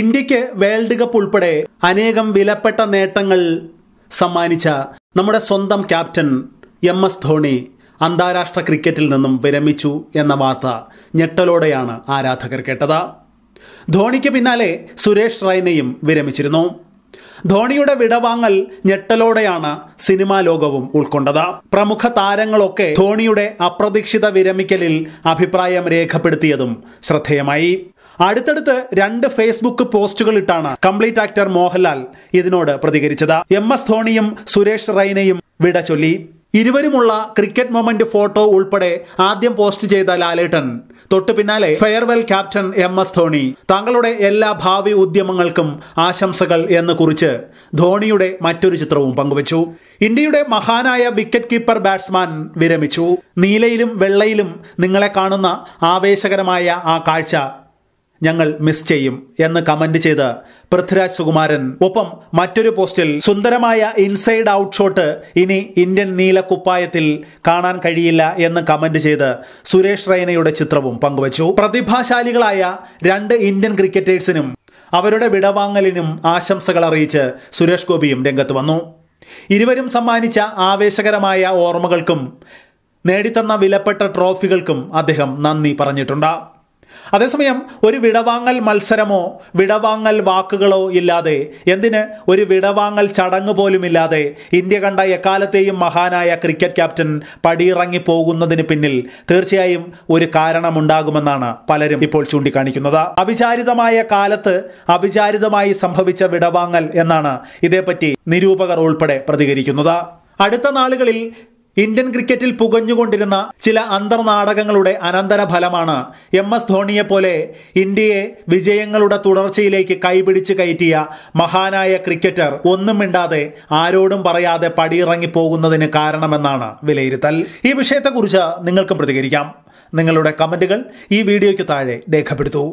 ഇന്ത്യക്ക് world cup ഉൾപ്പെടെ അനേകം വിലപ്പെട്ട നേട്ടങ്ങൾ സമ്മാനിച്ച നമ്മുടെ സ്വന്തം ക്യാപ്റ്റൻ എം എസ് ധോണി അന്താരാഷ്ട്ര ക്രിക്കറ്റിൽ നിന്നും വിരമിച്ചു എന്ന വാർത്ത ഞെട്ടലോടെയാണ് ആരാധകർ കേട്ടത് ധോണിക്ക് പിന്നാലെ സുരേഷ് റൈനയും വിരമിച്ചിരുന്നു ധോണിയുടെ വിടവാങ്ങൽ ഞെട്ടലോടെയാണ് സിനിമാ ലോകവും ഉൾക്കൊണ്ടത് പ്രമുഖ താരങ്ങളൊക്കെ ധോണിയുടെ അപ്രതീക്ഷിത വിരമിക്കലിൽ അഭിപ്രായം രേഖപ്പെടുത്തിയതും ശ്രദ്ധേയമായി അടുത്തടുത്ത് രണ്ട് ഫേസ്ബുക്ക് പോസ്റ്റുകൾ ഇട്ടാണ് കംപ്ലീറ്റ് ആക്ടർ മോഹൻലാൽ ഇതിനോട് പ്രതികരിച്ചത് എം എസ് ധോണിയും സുരേഷ് റൈനയും വിട ചൊല്ലി ഇരുവരുമുള്ള ക്രിക്കറ്റ് മൊമെന്റ് ഫോട്ടോ ഉൾപ്പെടെ ആദ്യം പോസ്റ്റ് ചെയ്ത ലാലേട്ടൻ തൊട്ടു പിന്നാലെ farewell captain M S Dhoni താങ്കളുടെ എല്ലാ ഭാവി ഉദ്യമങ്ങൾക്കും ആശംസകൾ എന്ന് കുറിച്ച് ധോണിയുടെ മറ്റൊരു ചിത്രവും പങ്കുവച്ചു ഇന്ത്യയുടെ മഹാനായ വിക്കറ്റ് കീപ്പർ ബാറ്റ്സ്മാൻ വിരമിച്ചു നീലയിലും വെള്ളയിലും നിങ്ങളെ കാണുന്ന ആവേശകരമായ ആ കാഴ്ച ഞങ്ങൾ മിസ് ചെയ്യും എന്ന് കമന്റ് ചെയ്ത് പൃഥ്വിരാജ് സുകുമാരൻ ഒപ്പം മറ്റൊരു പോസ്റ്റിൽ സുന്ദരമായ ഇൻസൈഡ് ഔട്ട് ഷോട്ട് ഇനി ഇന്ത്യൻ നീല കുപ്പായത്തിൽ കാണാൻ കഴിയില്ല എന്ന് കമന്റ് ചെയ്ത് സുരേഷ് റൈനയുടെ ചിത്രവും പങ്കുവച്ചു പ്രതിഭാശാലികളായ രണ്ട് ഇന്ത്യൻ ക്രിക്കറ്റേഴ്സിനും അവരുടെ വിടവാങ്ങലിനും ആശംസകൾ അറിയിച്ച് സുരേഷ് ഗോപിയും രംഗത്ത് വന്നു ഇരുവരും സമ്മാനിച്ച ആവേശകരമായ ഓർമ്മകൾക്കും നേടിത്തന്ന വിലപ്പെട്ട ട്രോഫികൾക്കും അദ്ദേഹം നന്ദി പറഞ്ഞിട്ടുണ്ട് അതേസമയം ഒരു വിടവാങ്ങൽ മത്സരമോ വിടവാങ്ങൽ വാക്കുകളോ ഇല്ലാതെ എന്തിന് ഒരു വിടവാങ്ങൽ ചടങ്ങ് പോലുമില്ലാതെ ഇന്ത്യ കണ്ട എക്കാലത്തെയും മഹാനായ ക്രിക്കറ്റ് ക്യാപ്റ്റൻ പടിയിറങ്ങി പോകുന്നതിന് പിന്നിൽ തീർച്ചയായും ഒരു കാരണമുണ്ടാകുമെന്നാണ് പലരും ഇപ്പോൾ ചൂണ്ടിക്കാണിക്കുന്നത് അവിചാരിതമായ കാലത്ത് അവിചാരിതമായി സംഭവിച്ച വിടവാങ്ങൽ എന്നാണ് ഇതേപ്പറ്റി നിരൂപകർ ഉൾപ്പെടെ പ്രതികരിക്കുന്നത് അടുത്ത നാളുകളിൽ ഇന്ത്യൻ ക്രിക്കറ്റിൽ പുകഞ്ഞുകൊണ്ടിരുന്ന ചില അന്തർനാടകങ്ങളുടെ അനന്തര ഫലമാണ് എം എസ് ധോണിയെപ്പോലെ ഇന്ത്യയെ വിജയങ്ങളുടെ തുടർച്ചയിലേക്ക് കൈപിടിച്ച് കയറ്റിയ മഹാനായ ക്രിക്കറ്റർ ഒന്നും മിണ്ടാതെ ആരോടും പറയാതെ പടിയിറങ്ങി പോകുന്നതിന് കാരണമെന്നാണ് വിലയിരുത്തൽ ഈ വിഷയത്തെക്കുറിച്ച് നിങ്ങൾക്കും പ്രതികരിക്കാം നിങ്ങളുടെ കമന്റുകൾ ഈ വീഡിയോയ്ക്ക് താഴെ രേഖപ്പെടുത്തൂ